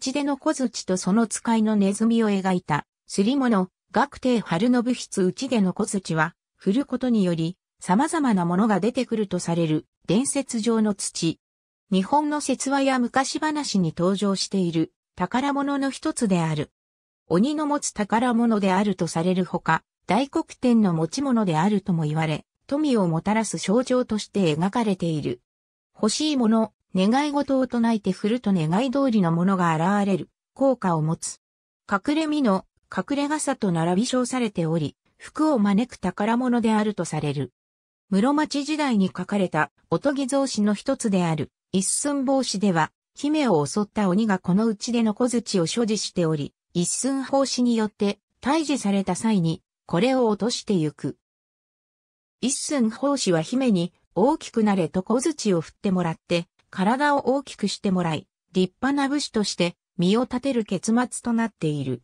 内での小槌とその使いのネズミを描いた、すり物、学帝春信筆内での小槌は、振ることにより、様々なものが出てくるとされる、伝説上の土。日本の説話や昔話に登場している、宝物の一つである。鬼の持つ宝物であるとされるほか、大黒天の持ち物であるとも言われ、富をもたらす象徴として描かれている。欲しいもの、願い事を唱えて振ると願い通りのものが現れる、効果を持つ。隠れ身の隠れ傘と並び称されており、服を招く宝物であるとされる。室町時代に書かれたおとぎ造詞の一つである一寸法師では、姫を襲った鬼がこのうちでの小槌を所持しており、一寸法師によって退治された際に、これを落としてゆく。一寸法師は姫に大きくなれと小槌を振ってもらって、体を大きくしてもらい、立派な武士として身を立てる結末となっている。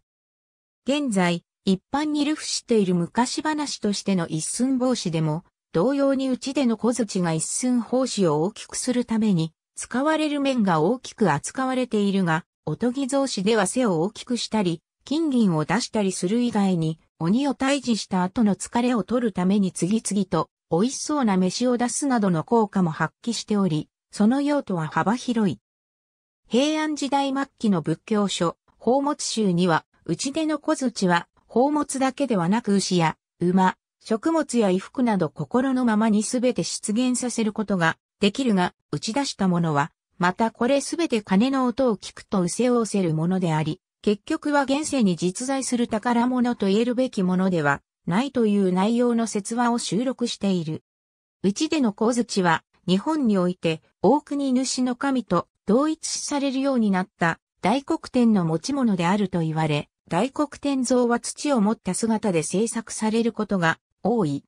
現在、一般に流布している昔話としての一寸法師でも、同様にうちでの小槌が一寸法師を大きくするために、使われる面が大きく扱われているが、おとぎ造紙では背を大きくしたり、金銀を出したりする以外に、鬼を退治した後の疲れを取るために次々と美味しそうな飯を出すなどの効果も発揮しており、その用途は幅広い。平安時代末期の仏教書、宝物集には、内出の小槌は、宝物だけではなく牛や、馬、食物や衣服など心のままにすべて出現させることができるが、打ち出したものは、またこれすべて鐘の音を聞くと失せおせるものであり、結局は現世に実在する宝物と言えるべきものではないという内容の説話を収録している。内ちでの小槌は、日本において大国主の神と同一視されるようになった大黒天の持ち物であると言われ、大黒天像は土を持った姿で制作されることが多い。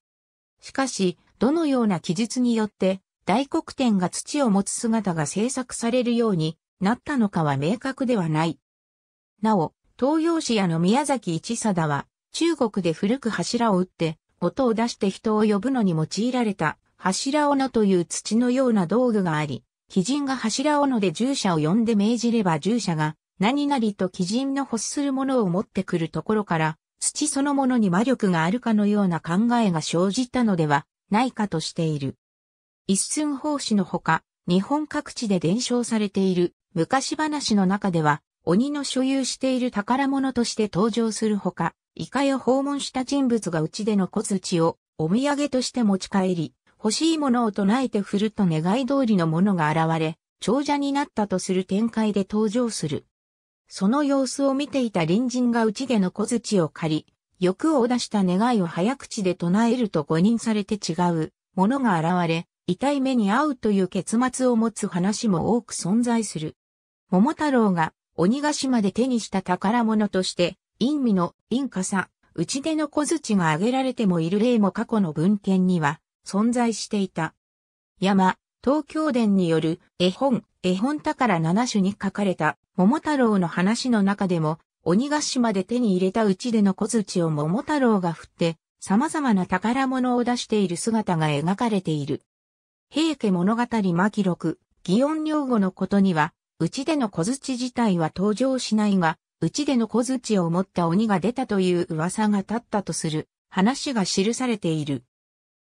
しかし、どのような記述によって大黒天が土を持つ姿が制作されるようになったのかは明確ではない。なお、東洋市屋の宮崎一貞は中国で古く柱を打って音を出して人を呼ぶのに用いられた柱斧という土のような道具があり、鬼人が柱斧で従者を呼んで命じれば従者が、何々と鬼人の欲するものを持ってくるところから、土そのものに魔力があるかのような考えが生じたのではないかとしている。一寸法師のほか、日本各地で伝承されている昔話の中では、鬼の所有している宝物として登場するほか、イカや訪問した人物がうちでの小槌をお土産として持ち帰り、欲しいものを唱えて振ると願い通りのものが現れ、長者になったとする展開で登場する。その様子を見ていた隣人がうちでの小槌を借り、欲を出した願いを早口で唱えると誤認されて違うものが現れ、痛い目に遭うという結末を持つ話も多く存在する。桃太郎が鬼ヶ島で手にした宝物として、陰味の陰火さ、うちでの小槌が挙げられてもいる例も過去の文献には存在していた。山、東京伝による絵本、絵本宝7種に書かれた桃太郎の話の中でも、鬼ヶ島で手に入れたうちでの小槌を桃太郎が振って、様々な宝物を出している姿が描かれている。平家物語巻録、祇園両語のことには、うちでの小槌自体は登場しないが、うちでの小槌を持った鬼が出たという噂が立ったとする話が記されている。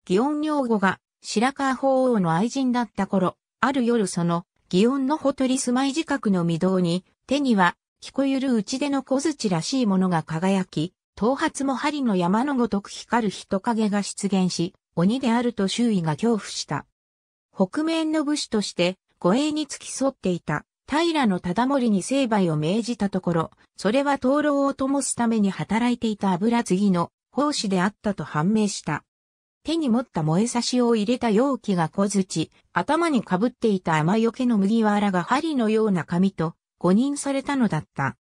祇園女房が白川法皇の愛人だった頃、ある夜その祇園のほとり住まい自覚の御堂に、手には、聞こゆる内での小槌らしいものが輝き、頭髪も針の山のごとく光る人影が出現し、鬼であると周囲が恐怖した。北面の武士として、護衛に付き添っていた、平の忠盛に成敗を命じたところ、それは灯籠を灯すために働いていた油継ぎの奉仕であったと判明した。手に持った燃え差しを入れた容器が小槌、頭に被っていた雨よけの麦わらが針のような紙と誤認されたのだった。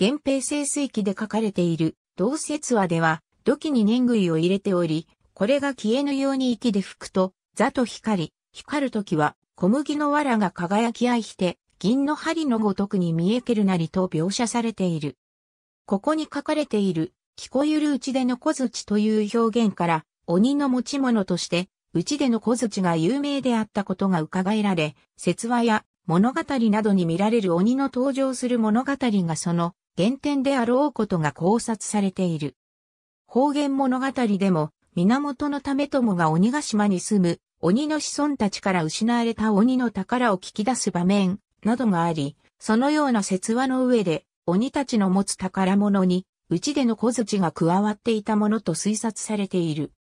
源平清水記で書かれている、同説話では、土器に年杭を入れており、これが消えぬように息で吹くと、座と光り、光るときは、小麦の藁が輝き合いして、銀の針のごとくに見えけるなりと描写されている。ここに書かれている、聞こゆるうちでの小槌という表現から、鬼の持ち物として、うちでの小槌が有名であったことが伺えられ、説話や物語などに見られる鬼の登場する物語がその原点であろうことが考察されている。方言物語でも、源の為もが鬼ヶ島に住む鬼の子孫たちから失われた鬼の宝を聞き出す場面などがあり、そのような説話の上で鬼たちの持つ宝物に、うちでの小槌が加わっていたものと推察されている。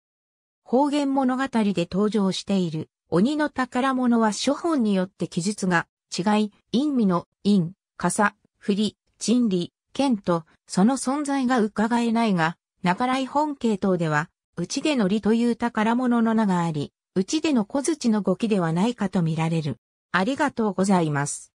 方言物語で登場している鬼の宝物は諸本によって記述が違い、陰味の陰、傘、振り、賃理、剣とその存在が伺えないが、中来本系統では、内でのりという宝物の名があり、内での小槌の語気ではないかと見られる。ありがとうございます。